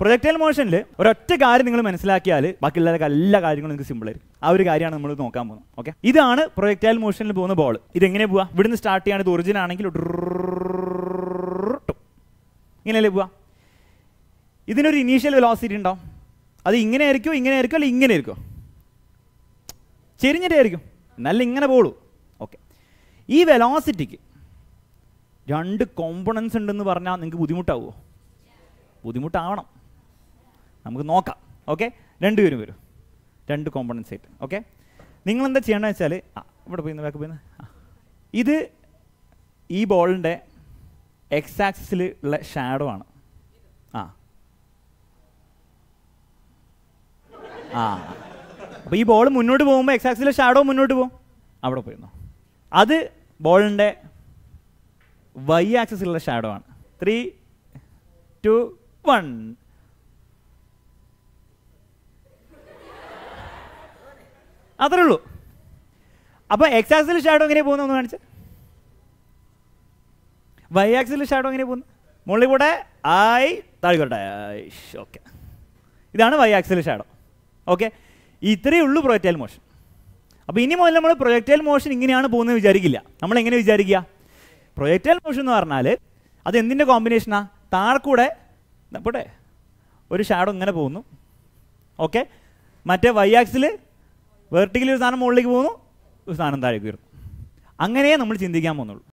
projectile മോഷനിൽ ഒരൊറ്റ കാര്യം നിങ്ങൾ മനസ്സിലാക്കിയാൽ ബാക്കിയുള്ള എല്ലാ കാര്യങ്ങളും നിങ്ങൾക്ക് സിമ്പിൾ ആയിരിക്കും ആ ഒരു കാര്യമാണ് നമ്മൾ നോക്കാൻ പോകുന്നത് ഓക്കെ ഇതാണ് പ്രൊജക്റ്റൈൽ മോഷനിൽ പോകുന്ന ബോൾ ഇതെങ്ങനെ പോവാ ഇവിടുന്ന് സ്റ്റാർട്ട് ചെയ്യാൻ ഇത് ഒറിജിൻ ആണെങ്കിൽ ഇങ്ങനെയല്ലേ പോവാ ഇതിനൊരു ഇനീഷ്യൽ വെലോസിറ്റി ഉണ്ടാവും അത് ഇങ്ങനെ ആയിരിക്കും ഇങ്ങനെ ആയിരിക്കും അല്ലെങ്കിൽ ഇങ്ങനെ ആയിരിക്കും ചെരിഞ്ഞിട്ടായിരിക്കും നല്ല ഇങ്ങനെ പോളൂ ഓക്കെ ഈ വെലോസിറ്റിക്ക് രണ്ട് കോമ്പണൻസ് ഉണ്ടെന്ന് പറഞ്ഞാൽ നിങ്ങൾക്ക് ബുദ്ധിമുട്ടാവുമോ ബുദ്ധിമുട്ടാവണം നമുക്ക് നോക്കാം ഓക്കെ രണ്ടുപേരും വരും രണ്ട് കോമ്പണൻസ് ആയിട്ട് ഓക്കെ നിങ്ങൾ എന്താ ചെയ്യണമെന്ന് വെച്ചാൽ ഇവിടെ പോയി ബാക്ക് പോയി ഇത് ഈ ബോളിൻ്റെ എക്സ് ആക്സിൽ ഉള്ള ഷാഡോ ആണ് ആ ആ അപ്പോൾ ഈ ബോൾ മുന്നോട്ട് പോകുമ്പോൾ എക്സ് ആക്സിലെ ഷാഡോ മുന്നോട്ട് പോകും അവിടെ പോയിരുന്നു അത് ബോളിൻ്റെ വൈ ആക്സിലുള്ള ഷാഡോ ആണ് ത്രീ ടു വൺ അത്രേ ഉള്ളൂ അപ്പോൾ എക്സ് ആക്സിൽ ഷാഡോ എങ്ങനെ പോകുന്നു ഒന്ന് കാണിച്ച് വൈ ആക്സിൽ ഷാഡോ എങ്ങനെ പോകുന്നു മുകളിൽ കൂടെ ആയി താഴ്ക്കോട്ടെ ഓക്കെ ഇതാണ് വൈ ആക്സിൽ ഷാഡോ ഓക്കെ ഇത്രയേ ഉള്ളൂ പ്രൊജക്റ്റൈൽ മോഷൻ അപ്പോൾ ഇനി മുതൽ നമ്മൾ പ്രൊജക്റ്റൈൽ മോഷൻ ഇങ്ങനെയാണ് പോകുന്നത് വിചാരിക്കില്ല നമ്മൾ എങ്ങനെ വിചാരിക്കുക പ്രൊജക്റ്റൈൽ മോഷൻ എന്ന് പറഞ്ഞാൽ അത് എന്തിൻ്റെ കോമ്പിനേഷനാണ് താഴെക്കൂടെ പോട്ടെ ഒരു ഷാഡോ ഇങ്ങനെ പോകുന്നു ഓക്കെ മറ്റേ വൈ ആക്സിൽ വെർട്ടിക്കലി ഒരു സാധനം മുകളിലേക്ക് പോകുന്നു ഒരു സാധനം താഴേക്ക് വരുന്നു അങ്ങനെയേ നമ്മൾ ചിന്തിക്കാൻ പോകുന്നുള്ളൂ